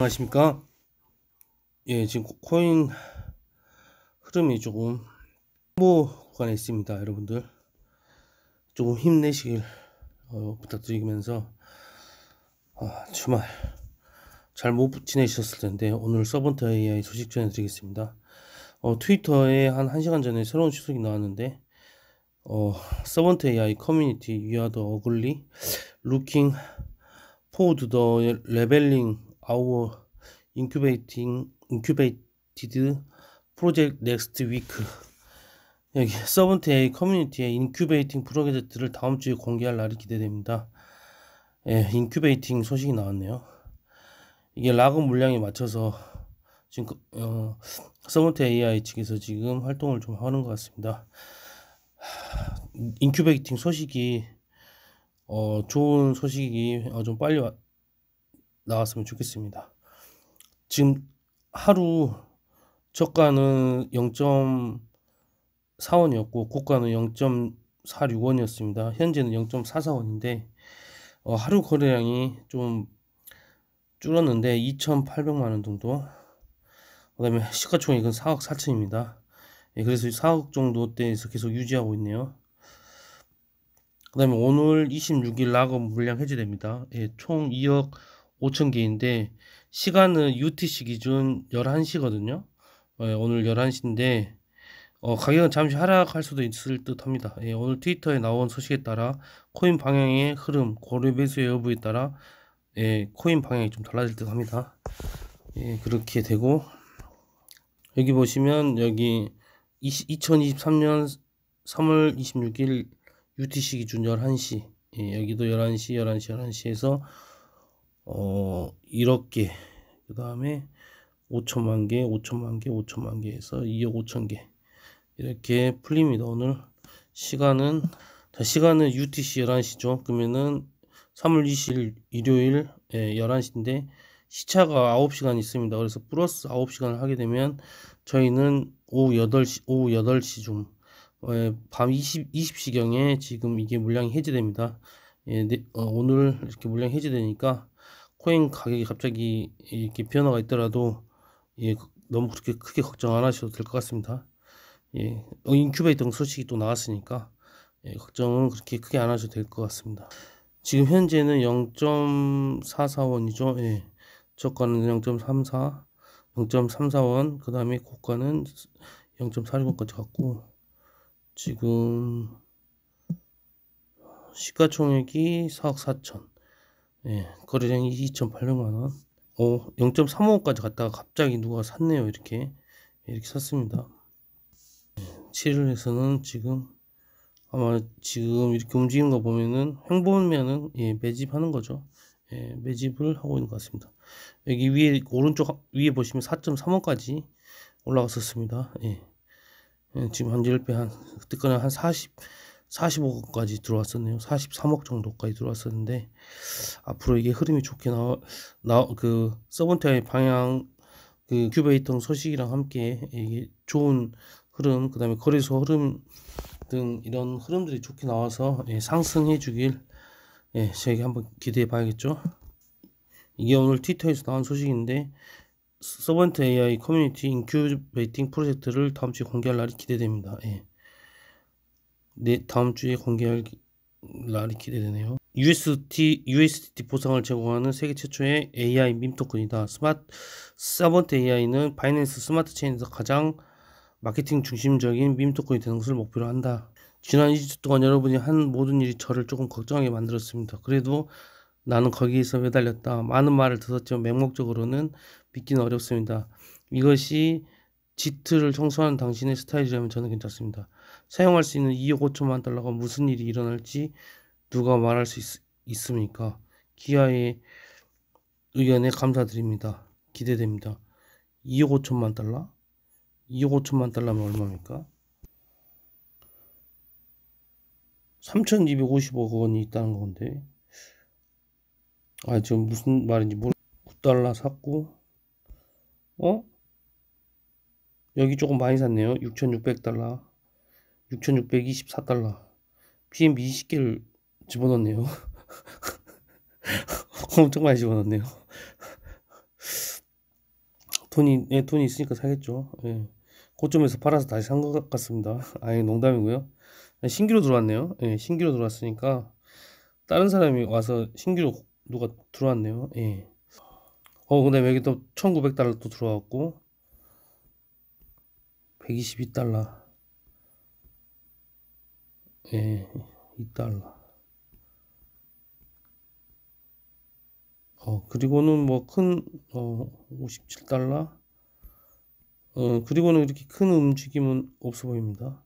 안녕하십니까 예 지금 코인 흐름이 조금 뭐 구간에 있습니다 여러분들 조금 힘내시길 어, 부탁드리면서 아, 주말 잘 못 지내셨을 텐데 오늘 서번트 AI 소식 전해드리겠습니다 어, 트위터에 한 1시간 전에 새로운 소식이 나왔는데 어, 서번트 AI 커뮤니티 위아더 어글리 루킹 포드 더 레벨링 our incubating incubated project next week. 여기 서번트 A 커뮤니티의 인큐베이팅 프로젝트를 다음 주에 공개할 날이 기대됩니다. 예, 인큐베이팅 소식이 나왔네요. 이게 라그 물량에 맞춰서 지금 그, 어, 서번트 AI 측에서 지금 활동을 좀 하는 것 같습니다. 인큐베이팅 소식이 어, 좋은 소식이 어, 좀 빨리 와, 나왔으면 좋겠습니다. 지금 하루 저가는 0.4원이었고 고가는 0 4 6원이었습니다 현재는 0.44원인데 어, 하루 거래량이 좀 줄었는데 2,800만 원 정도. 그다음에 시가총액은 4억 4천입니다. 예, 그래서 4억 정도대에서 계속 유지하고 있네요. 그 다음에 오늘 26일 락업 물량 해제됩니다. 예, 총 2억 5천 개인데 시간은 UTC 기준 11시거든요. 예, 오늘 11시인데 어, 가격은 잠시 하락할 수도 있을 듯 합니다. 예, 오늘 트위터에 나온 소식에 따라 코인 방향의 흐름, 고려 매수의 여부에 따라 예, 코인 방향이 좀 달라질 듯 합니다. 예, 그렇게 되고 여기 보시면 여기 20, 2023년 3월 26일 UTC 기준 11시 예, 여기도 11시 11시 11시에서 어, 이렇게 그 다음에 5천만 개, 5천만 개, 5천만 개에서 2억 5천 개 이렇게 풀립니다. 오늘 시간은 자, 시간은 UTC 11시죠. 그러면은 3월 20일 일요일 예, 11시인데 시차가 9시간 있습니다. 그래서 플러스 9시간을 하게 되면 저희는 오후 8시 오후 8시 중, 예, 밤 20, 20시경에 지금 이게 물량이 해제됩니다. 예, 네, 어, 오늘 이렇게 물량 해제되니까 코인 가격이 갑자기 이렇게 변화가 있더라도 예, 너무 그렇게 크게 걱정 안 하셔도 될 것 같습니다. 예, 어, 인큐베이터 소식이 또 나왔으니까 예, 걱정은 그렇게 크게 안 하셔도 될 것 같습니다. 지금 현재는 0.44원이죠. 예, 저가는 0.34, 0.34원, 그 다음에 고가는 0.46원까지 갔고 지금 시가총액이 4억 4천. 예, 거래량이 2,800만원. 오, 0.35원까지 갔다가 갑자기 누가 샀네요. 이렇게. 예, 이렇게 샀습니다. 7일에서는 예, 지금 아마 지금 이렇게 움직이는 거 보면은 횡보면은 예, 매집하는 거죠. 예, 매집을 하고 있는 것 같습니다. 여기 위에 오른쪽 위에 보시면 4.3원까지 올라갔었습니다. 예. 예 지금 한 10배 한 뜨거나 한 40, 45억까지 들어왔었네요. 43억 정도까지 들어왔었는데 앞으로 이게 흐름이 좋게 나와 나그 서번트의 방향 그큐베이터 소식이랑 함께 이게 좋은 흐름 그다음에 거래소 흐름 등 이런 흐름들이 좋게 나와서 예, 상승해 주길 예, 저에게 한번 기대해 봐야겠죠. 이게 오늘 트위터에서 나온 소식인데 서번트 AI 커뮤니티 인큐베이팅 프로젝트를 다음 주에 공개할 날이 기대됩니다. 예. 네, 다음 주에 공개할 날이 기대되네요. u s t u s t 보상을 제공하는 세계 최초의 AI 민 토큰이다. 스마트, 사번트 AI는 바이낸스 스마트 체인에서 가장 마케팅 중심적인 민 토큰이 되는 것을 목표로 한다. 지난 2주 동안 여러분이 한 모든 일이 저를 조금 걱정하게 만들었습니다. 그래도 나는 거기에서 매달렸다. 많은 말을 들었지만 맹목적으로는 믿기는 어렵습니다. 이것이 지트를 청소하는 당신의 스타일이라면 저는 괜찮습니다. 사용할 수 있는 2억 5천만 달러가 무슨 일이 일어날지 누가 말할 수 있, 습니까 기아의 의견에 감사드립니다. 기대됩니다. 2억 5천만 달러? 2억 5천만 달러면 얼마입니까? 3,255억 원이 있다는 건데 아 지금 무슨 말인지 모르 9달러 샀고 어? 여기 조금 많이 샀네요 6,600달러 6,624달러. PMB 20개를 집어넣네요. 엄청 많이 집어넣네요. 돈이, 예, 돈이 있으니까 사겠죠. 예. 고점에서 팔아서 다시 산 것 같습니다. 아예 농담이고요. 신규로 들어왔네요. 예, 신규로 들어왔으니까 다른 사람이 와서 신규로 누가 들어왔네요. 예. 어, 근데 여기 또 1900달러 또 들어왔고 122달러. 예, 2달러. 어, 그리고는 뭐 큰, 어, 57달러. 어, 그리고는 이렇게 큰 움직임은 없어 보입니다.